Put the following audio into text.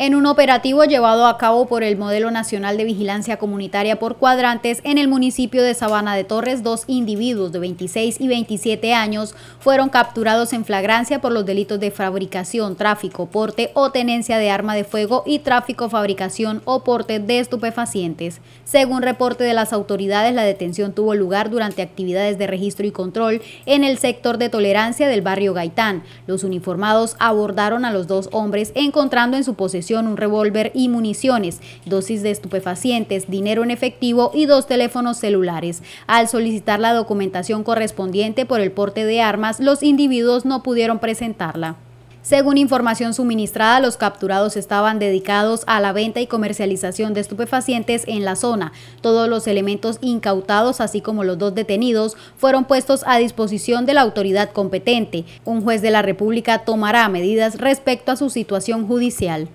en un operativo llevado a cabo por el Modelo Nacional de Vigilancia Comunitaria por Cuadrantes en el municipio de Sabana de Torres, dos individuos de 26 y 27 años fueron capturados en flagrancia por los delitos de fabricación, tráfico, porte o tenencia de arma de fuego y tráfico, fabricación o porte de estupefacientes. Según reporte de las autoridades, la detención tuvo lugar durante actividades de registro y control en el sector de tolerancia del barrio Gaitán. Los uniformados abordaron a los dos hombres encontrando en su posesión un revólver y municiones, dosis de estupefacientes, dinero en efectivo y dos teléfonos celulares. Al solicitar la documentación correspondiente por el porte de armas, los individuos no pudieron presentarla. Según información suministrada, los capturados estaban dedicados a la venta y comercialización de estupefacientes en la zona. Todos los elementos incautados, así como los dos detenidos, fueron puestos a disposición de la autoridad competente. Un juez de la República tomará medidas respecto a su situación judicial.